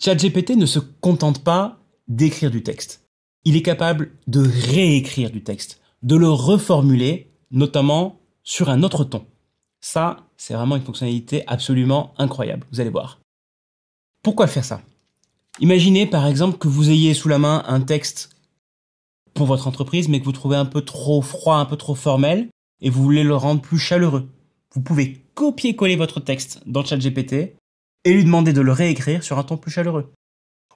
ChatGPT ne se contente pas d'écrire du texte. Il est capable de réécrire du texte, de le reformuler, notamment sur un autre ton. Ça, c'est vraiment une fonctionnalité absolument incroyable, vous allez voir. Pourquoi faire ça Imaginez par exemple que vous ayez sous la main un texte pour votre entreprise, mais que vous trouvez un peu trop froid, un peu trop formel, et vous voulez le rendre plus chaleureux. Vous pouvez copier-coller votre texte dans ChatGPT et lui demander de le réécrire sur un ton plus chaleureux.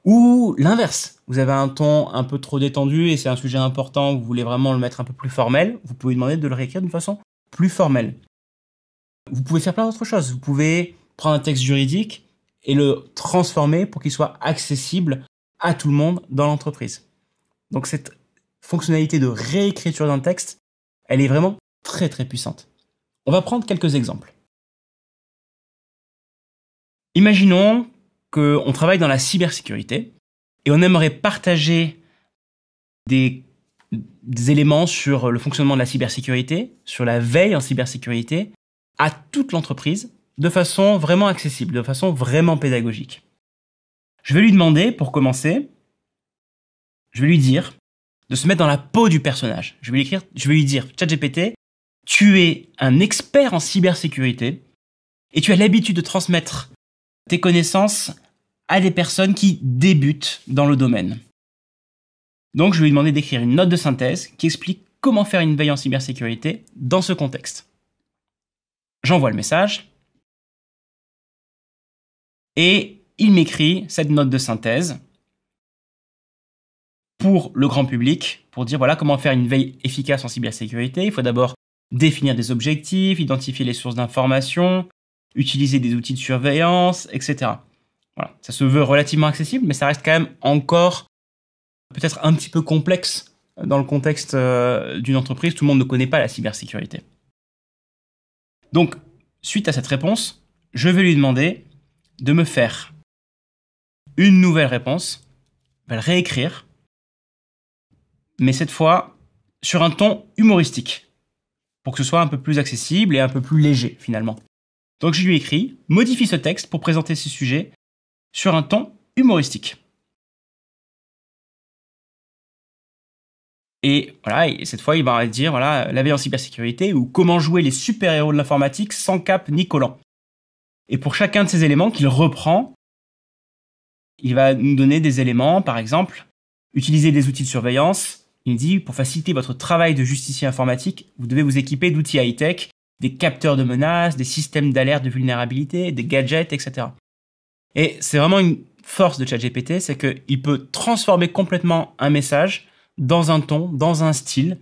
Ou l'inverse, vous avez un ton un peu trop détendu et c'est un sujet important, vous voulez vraiment le mettre un peu plus formel, vous pouvez lui demander de le réécrire d'une façon plus formelle. Vous pouvez faire plein d'autres choses, vous pouvez prendre un texte juridique et le transformer pour qu'il soit accessible à tout le monde dans l'entreprise. Donc cette fonctionnalité de réécriture d'un texte, elle est vraiment très très puissante. On va prendre quelques exemples. Imaginons qu'on travaille dans la cybersécurité et on aimerait partager des, éléments sur le fonctionnement de la cybersécurité, sur la veille en cybersécurité, à toute l'entreprise, de façon vraiment accessible, de façon vraiment pédagogique. Je vais lui demander, pour commencer, je vais lui dire de se mettre dans la peau du personnage. Je vais lui, écrire, je vais lui dire, ChatGPT, tu es un expert en cybersécurité et tu as l'habitude de transmettre tes connaissances à des personnes qui débutent dans le domaine. Donc je lui ai demandé d'écrire une note de synthèse qui explique comment faire une veille en cybersécurité dans ce contexte. J'envoie le message et il m'écrit cette note de synthèse pour le grand public, pour dire voilà comment faire une veille efficace en cybersécurité. Il faut d'abord définir des objectifs, identifier les sources d'informations, utiliser des outils de surveillance, etc. Ça se veut relativement accessible, mais ça reste quand même encore peut-être un petit peu complexe euh, dans le contexte euh, d'une entreprise. Tout le monde ne connaît pas la cybersécurité. Donc, suite à cette réponse, je vais lui demander de me faire une nouvelle réponse, va le réécrire, mais cette fois sur un ton humoristique, pour que ce soit un peu plus accessible et un peu plus léger finalement. Donc je lui écris, modifie ce texte pour présenter ce sujet sur un ton humoristique. Et voilà, cette fois, il va dire voilà, la veille en cybersécurité ou comment jouer les super-héros de l'informatique sans cap ni collant. Et pour chacun de ces éléments qu'il reprend, il va nous donner des éléments, par exemple, utiliser des outils de surveillance. Il dit pour faciliter votre travail de justicier informatique, vous devez vous équiper d'outils high-tech des capteurs de menaces, des systèmes d'alerte de vulnérabilité, des gadgets, etc. Et c'est vraiment une force de ChatGPT, c'est qu'il peut transformer complètement un message dans un ton, dans un style,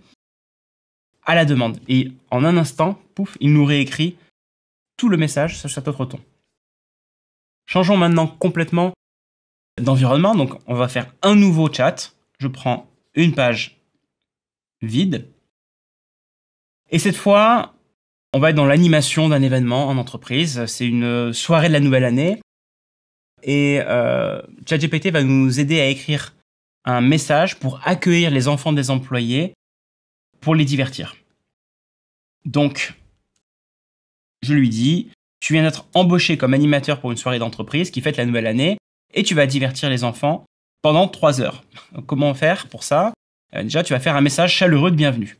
à la demande. Et en un instant, pouf, il nous réécrit tout le message sur cet autre ton. Changeons maintenant complètement d'environnement. Donc, on va faire un nouveau chat. Je prends une page vide. Et cette fois, on va être dans l'animation d'un événement en entreprise. C'est une euh, soirée de la nouvelle année. Et euh, va nous aider à écrire un message pour accueillir les enfants des employés pour les divertir. Donc, je lui dis, tu viens d'être embauché comme animateur pour une soirée d'entreprise qui fête la nouvelle année et tu vas divertir les enfants pendant trois heures. comment faire pour ça euh, Déjà, tu vas faire un message chaleureux de bienvenue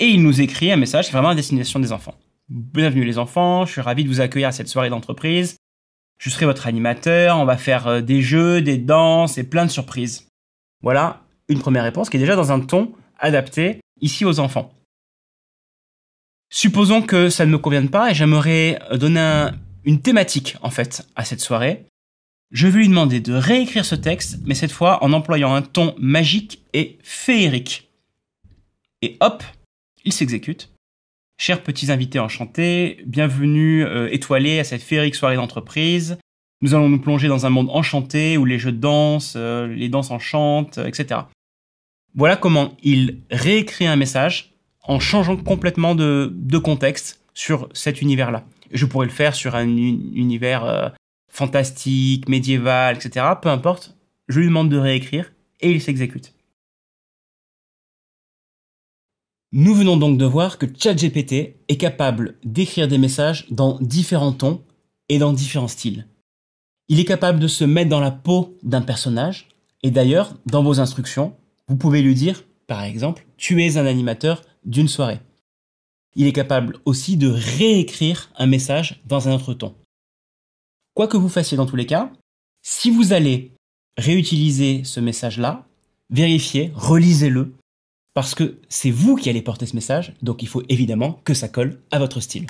et il nous écrit un message vraiment à destination des enfants. Bienvenue les enfants, je suis ravi de vous accueillir à cette soirée d'entreprise. Je serai votre animateur, on va faire euh, des jeux, des danses et plein de surprises. Voilà une première réponse qui est déjà dans un ton adapté ici aux enfants. Supposons que ça ne me convienne pas et j'aimerais euh, donner une thématique en fait à cette soirée. Je vais lui demander de réécrire ce texte, mais cette fois en employant un ton magique et féerique. Et hop, il s'exécute. Chers petits invités enchantés, bienvenue euh, étoilés à cette féerique soirée d'entreprise. Nous allons nous plonger dans un monde enchanté où les jeux de danse, euh, les danses enchantent, euh, etc. Voilà comment il réécrit un message en changeant complètement de, contexte sur cet univers-là. Je pourrais le faire sur un univers fantastique, médiéval, etc. Peu importe, je lui demande de réécrire et il s'exécute. Nous venons donc de voir que ChatGPT est capable d'écrire des messages dans différents tons et dans différents styles. Il est capable de se mettre dans la peau d'un personnage, et d'ailleurs, dans vos instructions, vous pouvez lui dire, par exemple, tu es un animateur d'une soirée. Il est capable aussi de réécrire un message dans un autre ton. Quoi que vous fassiez dans tous les cas, si vous allez réutiliser ce message-là, vérifiez, relisez-le parce que c'est vous qui allez porter ce message, donc il faut évidemment que ça colle à votre style.